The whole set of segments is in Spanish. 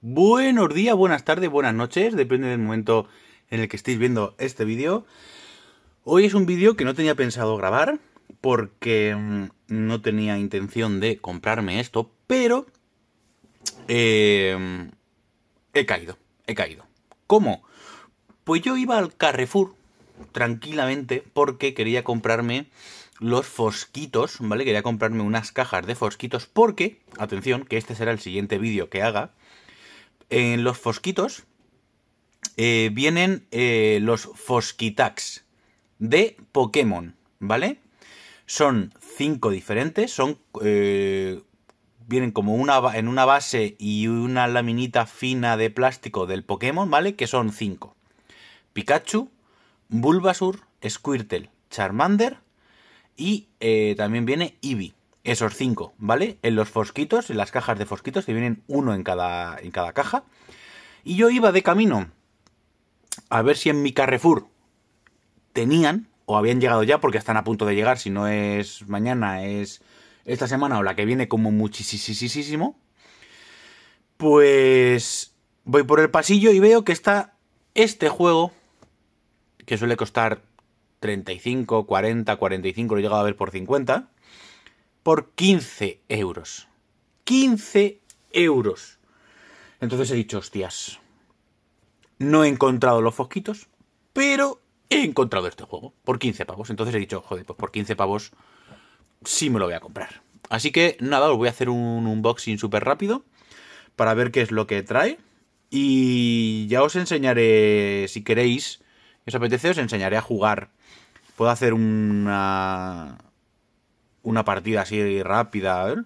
Buenos días, buenas tardes, buenas noches, depende del momento en el que estéis viendo este vídeo. Hoy es un vídeo que no tenía pensado grabar porque mm, no tenía intención de comprarme esto, pero em, he caído, he caído. ¿Cómo? Pues yo iba al Carrefour tranquilamente porque quería comprarme los fosquitos, ¿vale? Quería comprarme unas cajas de fosquitos porque, atención, que este será el siguiente vídeo que haga, en los fosquitos eh, vienen eh, los fosquitax de Pokémon, ¿vale? Son cinco diferentes, son eh, vienen como una en una base y una laminita fina de plástico del Pokémon, ¿vale? Que son cinco. Pikachu, Bulbasur, Squirtle, Charmander y también viene Eevee esos cinco, ¿vale? En los fosquitos, en las cajas de fosquitos, que vienen uno en cada, en cada caja. Y yo iba de camino a ver si en mi Carrefour tenían o habían llegado ya, porque están a punto de llegar, si no es mañana, es esta semana o la que viene como muchísimo. Pues voy por el pasillo y veo que está este juego, que suele costar 35, 40, 45, lo he llegado a ver por 50 por 15 euros. 15 euros. Entonces he dicho, hostias, no he encontrado los fosquitos, pero he encontrado este juego por 15 pavos. Entonces he dicho, joder, pues por 15 pavos sí me lo voy a comprar. Así que nada, os voy a hacer un unboxing súper rápido para ver qué es lo que trae. Y ya os enseñaré, si queréis, os apetece, os enseñaré a jugar. Puedo hacer una, una partida así rápida,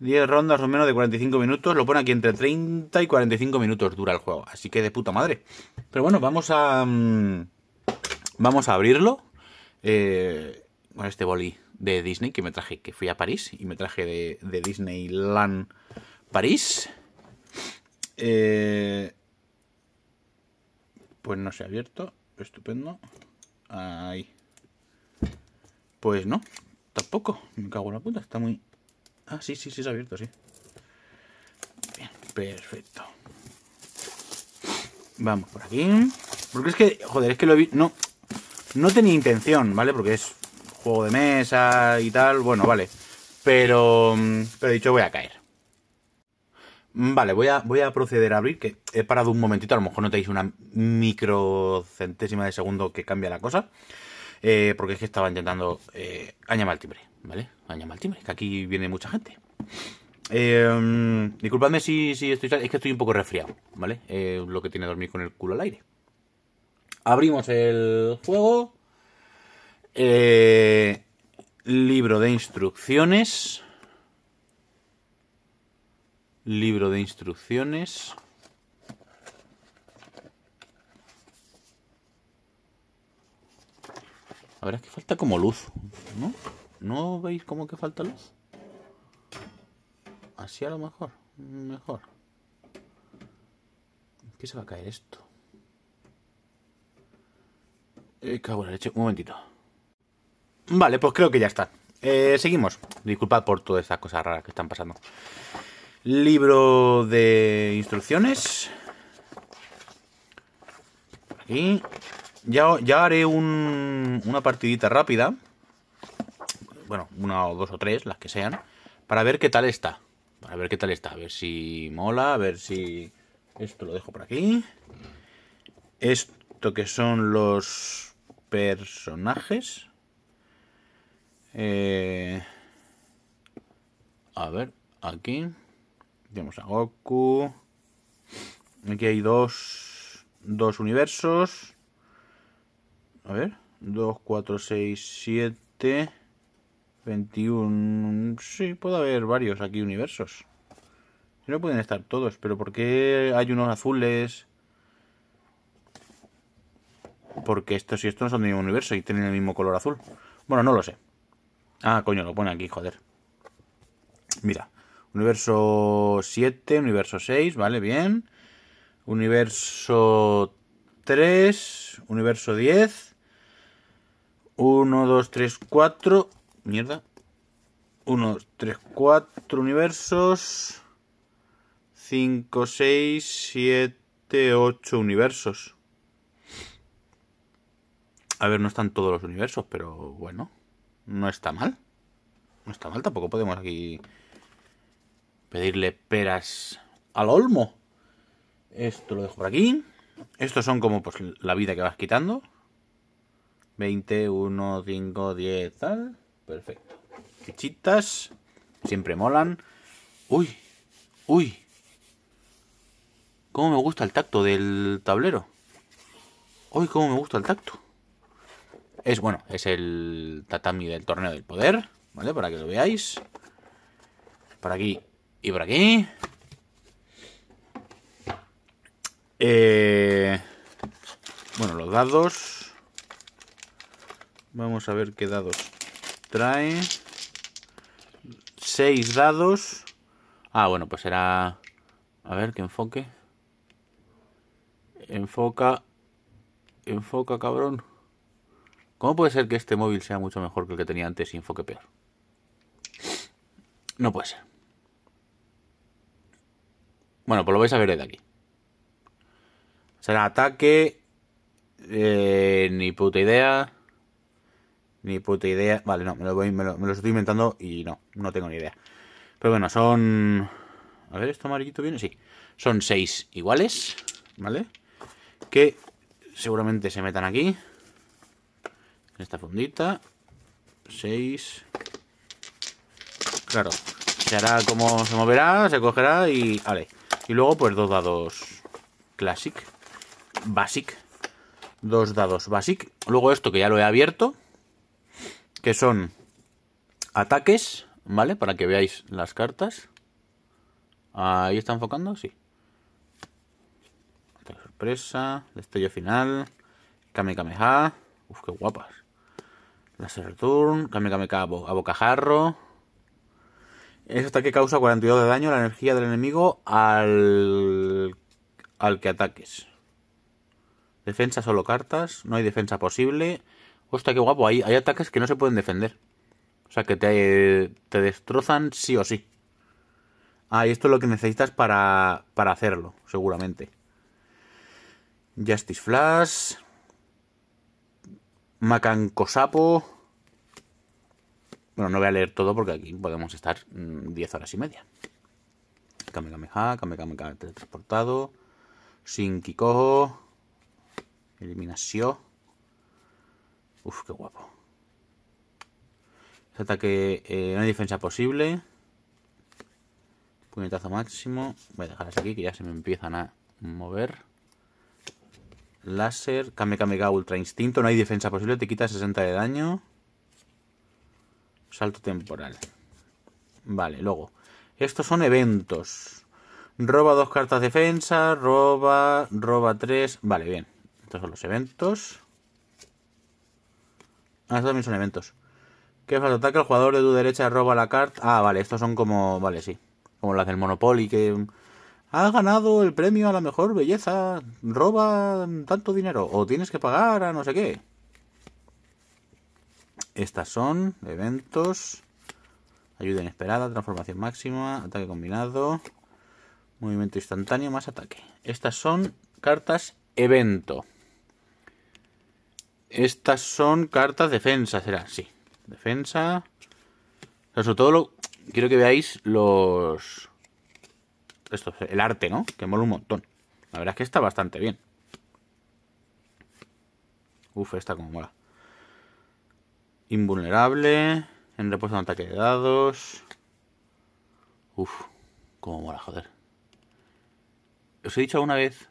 10 rondas o menos de 45 minutos, lo pone aquí entre 30 y 45 minutos dura el juego, así que de puta madre. Pero bueno, vamos a... Mm, vamos a abrirlo eh, con este boli de Disney que me traje, que fui a París y me traje de, de Disneyland París. Eh, pues no se ha abierto, estupendo. Ahí. Pues no, Tampoco. Me cago en la puta. Está muy... Ah, sí, sí, sí, se ha abierto, sí. Bien, perfecto. Vamos por aquí. Porque es que, joder, es que lo he visto... No, no tenía intención, ¿vale? Porque es juego de mesa y tal. Bueno, vale. Pero, pero dicho, voy a caer. Vale, voy a, voy a proceder a abrir, que he parado un momentito, a lo mejor no tenéis una microcentésima de segundo que cambia la cosa. Eh, porque es que estaba intentando eh, añamar timbre, ¿vale? Añamar el timbre, que aquí viene mucha gente. Eh, disculpadme si, si, estoy... Es que estoy un poco resfriado, ¿vale? Eh, lo que tiene dormir con el culo al aire. Abrimos el juego. libro de instrucciones. Libro de instrucciones. A ver, es que falta como luz, ¿no? ¿No veis como que falta luz? Así a lo mejor, mejor. ¿Qué se va a caer esto? Eh, cago en la leche, un momentito. Vale, pues creo que ya está. Eh, seguimos. Disculpad por todas esas cosas raras que están pasando. Libro de instrucciones. aquí ya, haré una partidita rápida. Bueno, una o dos o tres, las que sean. Para ver qué tal está. Para ver qué tal está. A ver si mola, a ver si... Esto lo dejo por aquí. Esto que son los personajes. Eh, a ver, aquí. Tenemos a Goku. Aquí hay dos, dos universos a ver, 2, 4, 6, 7, 21... Sí, puede haber varios aquí universos. No pueden estar todos, pero ¿por qué hay unos azules? Porque estos y estos no son del mismo universo y tienen el mismo color azul. Bueno, no lo sé. Ah, coño, lo pone aquí, joder. Mira, universo 7, universo 6, vale, bien. Universo 3, universo 10, 1, 2, 3, 4. Mierda. 1, 3, 4 universos. 5, 6, 7, 8 universos. A ver, no están todos los universos, pero bueno, no está mal. No está mal, tampoco podemos aquí pedirle peras al olmo. Esto lo dejo por aquí. Estos son como pues, la vida que vas quitando. 20, 1, 5, 10, tal. Perfecto. Fichitas. Siempre molan. Uy. Uy. Cómo me gusta el tacto del tablero. Uy, cómo me gusta el tacto. Es bueno, es el tatami del torneo del poder. ¿Vale? Para que lo veáis. Por aquí y por aquí. Eh, bueno, los dados. Vamos a ver qué dados trae. Seis dados. Ah, bueno, pues será... A ver, que enfoque. Enfoca... Enfoca, cabrón. ¿Cómo puede ser que este móvil sea mucho mejor que el que tenía antes y enfoque peor? No puede ser. Bueno, pues lo vais a ver de aquí. Será ataque... Eh, ni puta idea. Ni puta idea. Vale, no, me lo, voy, me lo, estoy inventando y no, no tengo ni idea. Pero bueno, son... A ver, ¿esto amarillito viene? Sí. Son seis iguales, ¿vale? Que seguramente se metan aquí. En esta fundita. Seis. Claro. Se hará como se moverá, se cogerá y... Vale. Y luego pues dos dados classic. Basic. Dos dados basic. Luego esto que ya lo he abierto que son ataques, ¿vale? Para que veáis las cartas. Ahí está enfocando, sí. La sorpresa, destello final, Kame Kameha. Uf, qué guapas. Laser return. Kame a, bocajarro. que causa 42 de daño la energía del enemigo al, al que ataques. Defensa solo cartas, no hay defensa posible. Hostia, qué guapo. Hay, hay ataques que no se pueden defender. O sea, que te, te destrozan sí o sí. Ah, y esto es lo que necesitas para, para hacerlo, seguramente. Justice Flash. Macancosapo. Bueno, no voy a leer todo porque aquí podemos estar 10 mm, horas y media. Kamehameha, Kamehameha teletransportado. Sin Kikojo. Eliminación. Uf, qué guapo. Ese ataque, eh, No hay defensa posible. Puñetazo máximo. Voy a dejarlas aquí que ya se me empiezan a mover. Láser, Kame mega Ultra Instinto, no hay defensa posible, te quita 60 de daño. Salto temporal. Vale, luego. Estos son eventos. Roba dos cartas defensa, roba, roba tres. Vale, bien. Estos son los eventos. Ah, estos también son eventos. ¿Qué falta ataque, el jugador de tu derecha roba la carta. Ah, vale, estos son como. Vale, sí. Como las del Monopoly que. Ha ganado el premio a la mejor belleza. Roba tanto dinero. O tienes que pagar a no sé qué. Estas son eventos. Ayuda inesperada, transformación máxima, ataque combinado, movimiento instantáneo más ataque. Estas son cartas evento. Estas son cartas defensa, será, sí. Defensa. sobre todo lo, quiero que veáis los... Esto, el arte, ¿no? Que mola un montón. La verdad es que está bastante bien. Uf, esta como mola. Invulnerable. En reposo de ataque de dados. Uf, como mola, joder. ¿Os he dicho alguna vez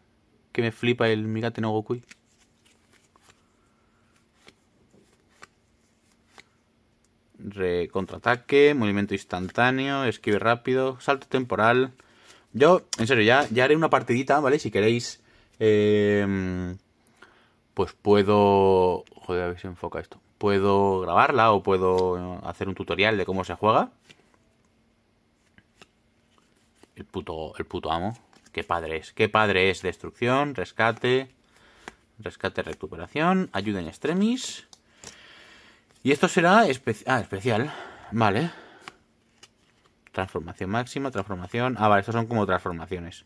que me flipa el Migate no Gokui? contraataque, movimiento instantáneo, esquive rápido, salto temporal. Yo, en serio, ya, ya haré una partidita, ¿vale? Si queréis, em, pues puedo... Joder, a ver si enfoca esto. Puedo grabarla o puedo hacer un tutorial de cómo se juega. El puto, el puto amo. Qué padre es. Qué padre es. Destrucción, rescate, rescate, recuperación, ayuda en extremis. Y esto será ah, especial. Vale. Transformación máxima, transformación. Ah, vale, estos son como transformaciones.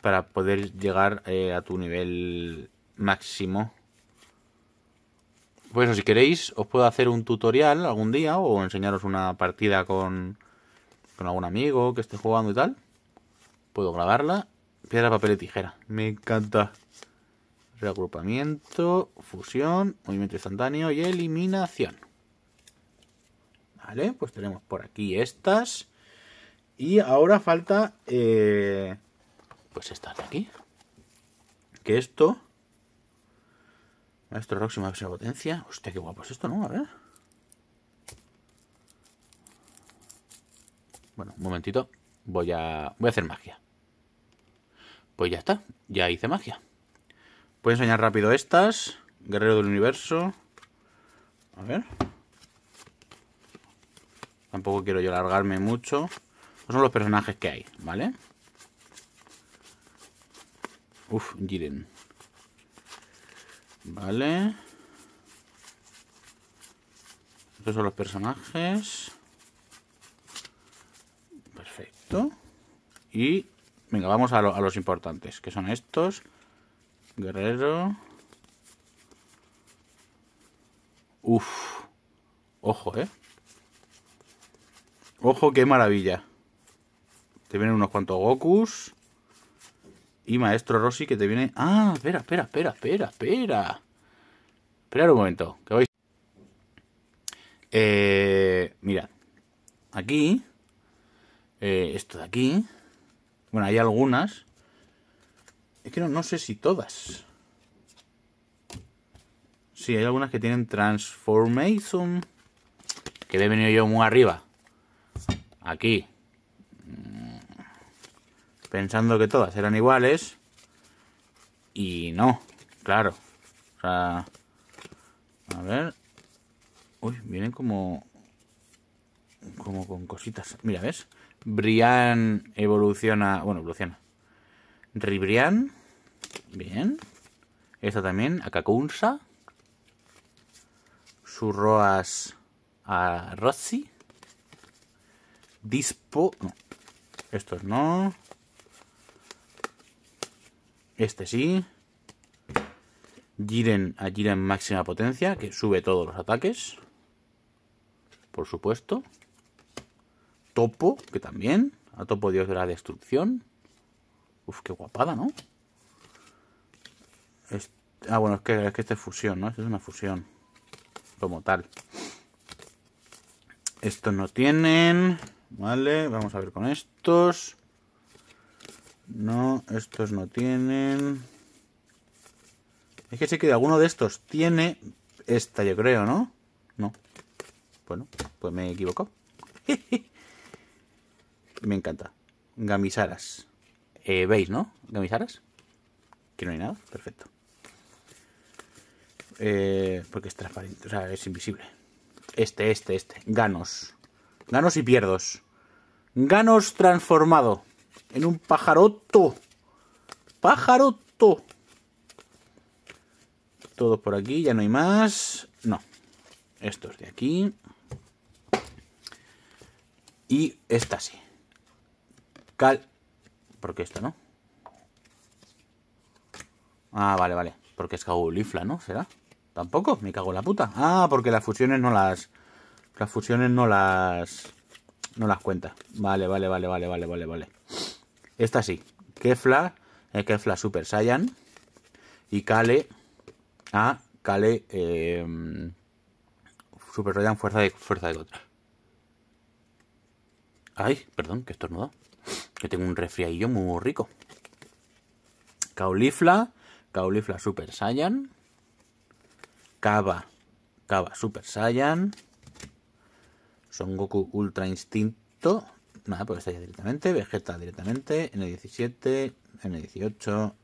Para poder llegar eh, a tu nivel máximo. Pues si queréis, os puedo hacer un tutorial algún día o enseñaros una partida con, con algún amigo que esté jugando y tal. Puedo grabarla. Piedra, papel y tijera. Me encanta reagrupamiento, fusión, movimiento instantáneo y eliminación. Vale, pues tenemos por aquí estas. Y ahora falta, eh, pues estas de aquí. Que esto... Maestro próximo, máxima potencia. Hostia, qué guapo es esto, ¿no? A ver. Bueno, un momentito. Voy a, voy a hacer magia. Pues ya está. Ya hice magia. Voy a enseñar rápido estas. Guerrero del Universo. A ver. Tampoco quiero yo alargarme mucho. Estos son los personajes que hay, ¿vale? Uf, Jiren. Vale. Estos son los personajes. Perfecto. Y, venga, vamos a, a los importantes, que son estos. Guerrero. Uf. Ojo, ¿eh? Ojo, qué maravilla. Te vienen unos cuantos Gokus. Y Maestro Rossi que te viene... Ah, espera, espera, espera, espera, espera. Esperad un momento, que vais... Eh, mirad. Aquí. Eh, esto de aquí. Bueno, hay algunas es que no, sé si todas. Sí, hay algunas que tienen Transformation. Que he venido yo muy arriba. Aquí. Mm. Pensando que todas eran iguales. Y no, claro. O sea, a ver. Uy, vienen como... Como con cositas. Mira, ¿ves? Brian evoluciona... Bueno, evoluciona. Ribrian Bien. Esta también, a Akakunsa. Surroas a Rossi. Dispo. No. Estos no. Este sí. Giren a Giren máxima potencia, que sube todos los ataques. Por supuesto. Topo, que también. A Topo Dios de la Destrucción. Uf, qué guapada, ¿no? ah, bueno, es que, es que este es fusión, ¿no? es una fusión. Como tal. Estos no tienen. Vale, vamos a ver con estos. No, estos no tienen. Es que sé que alguno de estos tiene esta, yo creo, ¿no? No. Bueno, pues me he equivocado. me encanta. Gamisaras. Eh, ¿Veis, no? Gamisaras. Que no hay nada. Perfecto. Eh, porque es transparente, o sea, es invisible. Este, este, este. Ganos. Ganos y pierdos. Ganos transformado en un pajaroto. Pajaroto. Todo por aquí, ya no hay más. No. Estos de aquí. Y esta sí. Cal... ¿Por qué esto no? Ah, vale, vale. Porque es caulifla, ¿no? ¿Será? Tampoco, me cago en la puta. Ah, porque las fusiones no las... Las fusiones no las... No las cuenta. Vale, vale, vale, vale, vale, vale, vale. Esta sí. Kefla, eh, Kefla Super Saiyan. Y Kale... Ah, Kale... Em, Super Saiyan Fuerza de, fuerza de contra. Ay, perdón, que estornudo. Que tengo un refriadillo muy rico. Caulifla, Caulifla Super Saiyan. Kaba. Kaba Super Saiyan. Son Goku Ultra Instinto. Nada, pues está ya directamente. Vegeta directamente. N17, N18.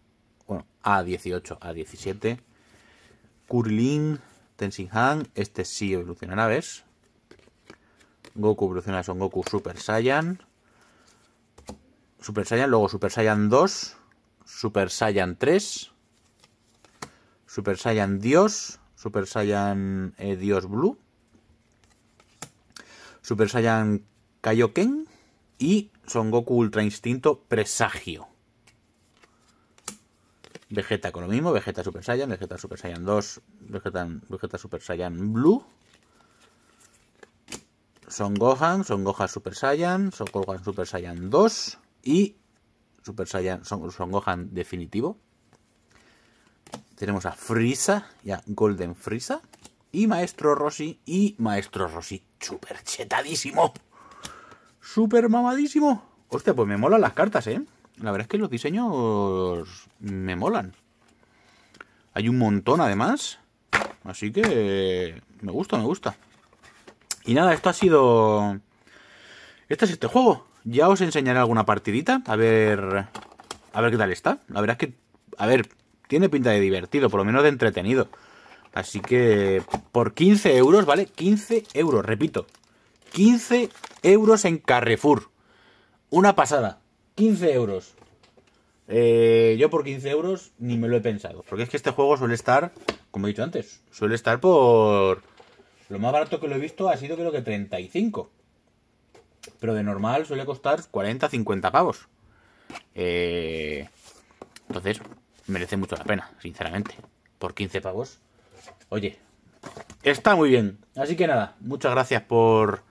Bueno, A18, A17. Kurlin, Tenshinhan. Este sí evolucionará, ¿ves? Goku evoluciona Son Goku Super Saiyan. Super Saiyan, luego Super Saiyan 2, Super Saiyan 3, Super Saiyan Dios, Super Saiyan eh, Dios Blue, Super Saiyan Kaioken y Son Goku Ultra Instinto Presagio. Vegeta con lo mismo, Vegeta Super Saiyan, Vegeta Super Saiyan 2, Vegeta, Vegeta Super Saiyan Blue, Son Gohan, Son Gohan Super Saiyan, Son Gohan Super Saiyan 2 y Super Saiyan, Son Gohan definitivo, tenemos a Frisa, ya Golden Frisa. Y Maestro Rossi, y Maestro Rossi, súper chetadísimo. Súper mamadísimo. Hostia, pues me molan las cartas, ¿eh? La verdad es que los diseños me molan. Hay un montón además. Así que me gusta, me gusta. Y nada, esto ha sido... Este es este juego. Ya os enseñaré alguna partidita. A ver... A ver qué tal está. La verdad es que... A ver, tiene pinta de divertido, por lo menos de entretenido. Así que por 15 euros, ¿vale? 15 euros, repito. 15 euros en Carrefour. Una pasada. 15 euros. Eh, yo por 15 euros ni me lo he pensado. Porque es que este juego suele estar, como he dicho antes, suele estar por... Lo más barato que lo he visto ha sido creo que 35. Pero de normal suele costar 40, 50 pavos. Eh, entonces, merece mucho la pena, sinceramente. Por 15 pavos. Oye, está muy bien. Así que nada, muchas gracias por,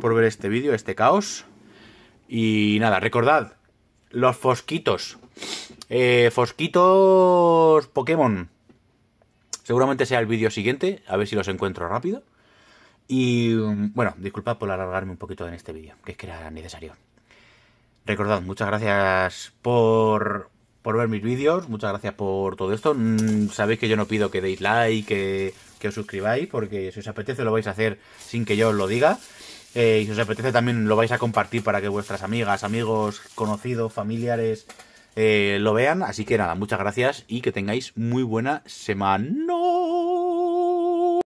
por ver este vídeo, este caos. Y nada, recordad, los fosquitos. Eh, fosquitos Pokémon. Seguramente sea el vídeo siguiente, a ver si los encuentro rápido. Y bueno, disculpad por alargarme un poquito en este vídeo, que es que era necesario. Recordad, muchas gracias por por ver mis vídeos, muchas gracias por todo esto. Mm, sabéis que yo no pido que deis like, que, os suscribáis, porque si os apetece lo vais a hacer sin que yo os lo diga. Eh, y si os apetece también lo vais a compartir para que vuestras amigas, amigos, conocidos, familiares eh, lo vean. Así que nada, muchas gracias y que tengáis muy buena semana.